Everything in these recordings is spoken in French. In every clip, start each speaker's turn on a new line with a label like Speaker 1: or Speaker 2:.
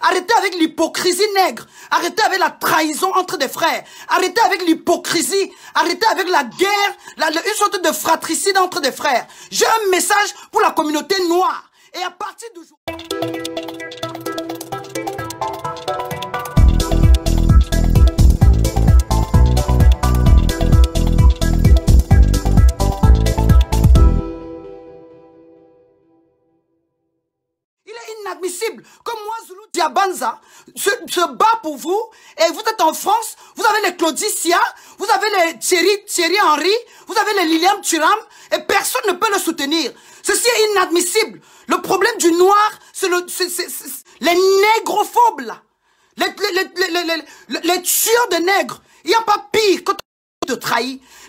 Speaker 1: Arrêtez avec l'hypocrisie nègre. Arrêtez avec la trahison entre des frères. Arrêtez avec l'hypocrisie. Arrêtez avec la guerre, la, une sorte de fratricide entre des frères. J'ai un message pour la communauté noire. Et à partir d'aujourd'hui... inadmissible Comme moi, Zulu Diabanza, se, se, bat pour vous. Et vous êtes en France, vous avez les Claudicia, vous avez les Thierry, Thierry Henry, vous avez les Lilian Turam et personne ne peut le soutenir. Ceci est inadmissible. Le problème du noir, c'est le, les négrophobes, Les, les, tueurs de nègres. Il n'y a pas pire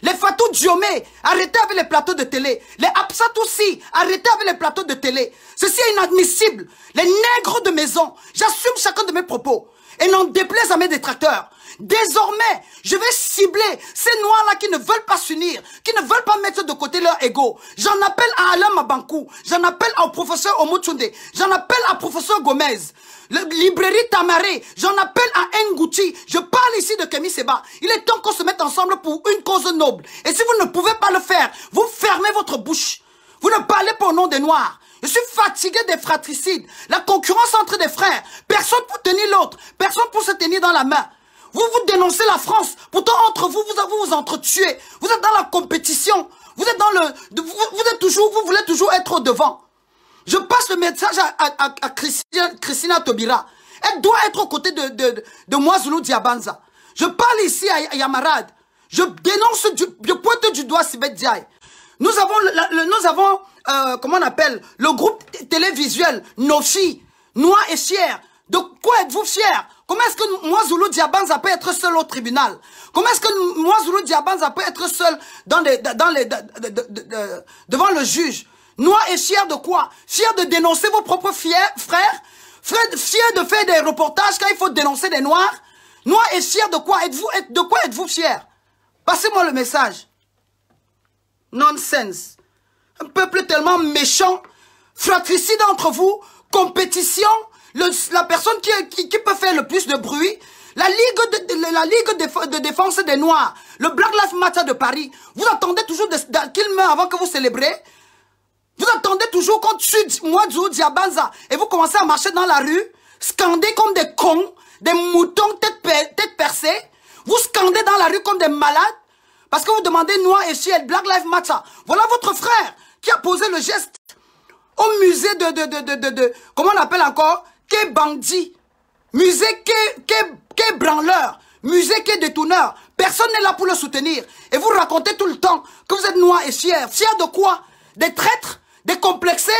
Speaker 1: les Fatou Diomé, arrêtez avec les plateaux de télé. Les Absat aussi, arrêtez avec les plateaux de télé. Ceci est inadmissible. Les nègres de maison, j'assume chacun de mes propos. Et n'en déplaise à mes détracteurs. Désormais, je vais cibler ces noirs-là qui ne veulent pas s'unir, qui ne veulent pas mettre de côté leur ego. J'en appelle à Alain Mabankou, j'en appelle au professeur Omotunde, j'en appelle à professeur Gomez, le, librairie Tamaré, j'en appelle à Ngouti. Je parle ici de Kemi Seba. Il est temps qu'on se mette ensemble pour une cause noble. Et si vous ne pouvez pas le faire, vous fermez votre bouche. Vous ne parlez pas au nom des Noirs. Je suis fatigué des fratricides, la concurrence entre des frères, personne pour tenir l'autre, personne pour se tenir dans la main. Vous vous dénoncez la France. Pourtant, entre vous, vous vous, vous entretuez. Vous êtes dans la compétition. Vous êtes dans le... Vous, êtes toujours... Vous voulez toujours être au devant. Je passe le message à, à, Christina, tobila Elle doit être aux côtés de, de, de Moazoulou Diabanza. Je parle ici à, Yamarad. Je dénonce, du, je pointe du doigt Sibet Diaye. Nous avons, le, nous avons euh, comment on appelle, le groupe télévisuel Nofi, Noix et Fier. De quoi êtes-vous fiers Comment est-ce que moi, Zulu Diabanza peut être seul au tribunal Comment est-ce que moi, Zulu Diabanza peut être seul dans les, dans les, devant le juge Noir est fier de quoi Fier de dénoncer vos propres fiers, frères Fier de faire des reportages quand il faut dénoncer des Noirs Noir et fier de quoi êtes-vous De quoi êtes-vous fier Passez-moi le message. Nonsense. Un peuple tellement méchant, fratricide entre vous, compétition, la personne qui, qui, peut faire le plus de bruit, la Ligue, de, la Ligue de, défense des Noirs, le Black Lives Matter de Paris, vous attendez toujours qu'il meure avant que vous célébrez Vous attendez toujours qu'on tue Mouadzou Diabanza et vous commencez à marcher dans la rue, scander comme des cons, des moutons tête, tête percée, vous scandez dans la rue comme des malades parce que vous demandez Noir et Chiel, Black Lives Matter. Voilà votre frère qui a posé le geste au musée de, de comment on l'appelle encore que bandit, musée que, que, que branleur, musée que détourneur. Personne n'est là pour le soutenir. Et vous racontez tout le temps que vous êtes noir et fier. Fier de quoi Des traîtres Des complexés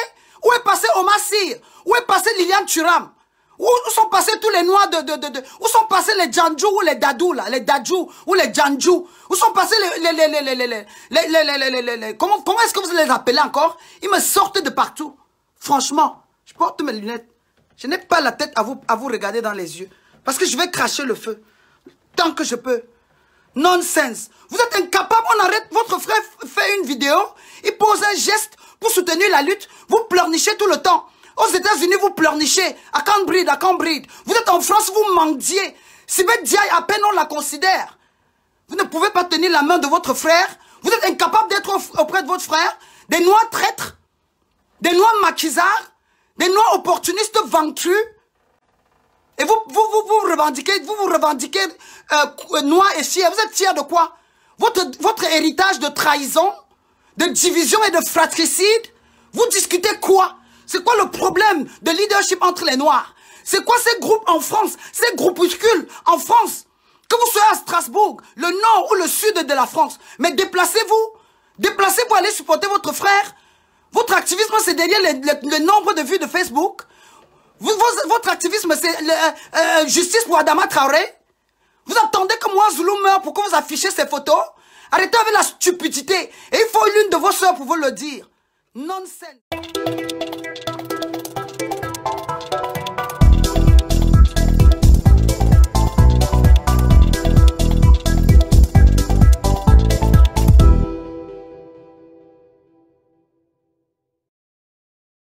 Speaker 1: Où est passé Omar Sir Où est passé Liliane Turam où sont passés tous les noirs de, de, de, où sont passés les Djanjou ou les Dadou les Dadjou ou les Djanjou, où sont passés les les les les les les comment comment est-ce que vous les appelez encore Ils me sortent de partout. Franchement, je porte mes lunettes. Je n'ai pas la tête à vous, à vous regarder dans les yeux. Parce que je vais cracher le feu. Tant que je peux. Nonsense. Vous êtes incapable, on arrête. Votre frère fait une vidéo. Il pose un geste pour soutenir la lutte. Vous pleurnichez tout le temps. Aux États-Unis, vous pleurnichez. À Cambridge, à Cambridge. Vous êtes en France, vous mendiez. Sibeth Diaye, à peine on la considère. Vous ne pouvez pas tenir la main de votre frère. Vous êtes incapable d'être auprès de votre frère. Des noirs traîtres. Des noirs maquisards. Des noirs opportunistes vaincus, Et vous, vous, revendiquez, vous vous revendiquez euh, noirs et chiens. Vous êtes fiers de quoi votre, votre héritage de trahison, de division et de fratricide Vous discutez quoi C'est quoi le problème de leadership entre les noirs C'est quoi ces groupes en France Ces groupuscules en France que vous soyez à Strasbourg, le nord ou le sud de la France, mais déplacez-vous. Déplacez-vous, aller supporter votre frère. Votre activisme, c'est derrière le, nombre de vues de Facebook. votre activisme, c'est euh, euh, justice pour Adama Traoré. Vous attendez que moi, Zoulou meure pour que vous affichiez ces photos Arrêtez avec la stupidité. Et il faut l'une de vos soeurs pour vous le dire. Nonsense.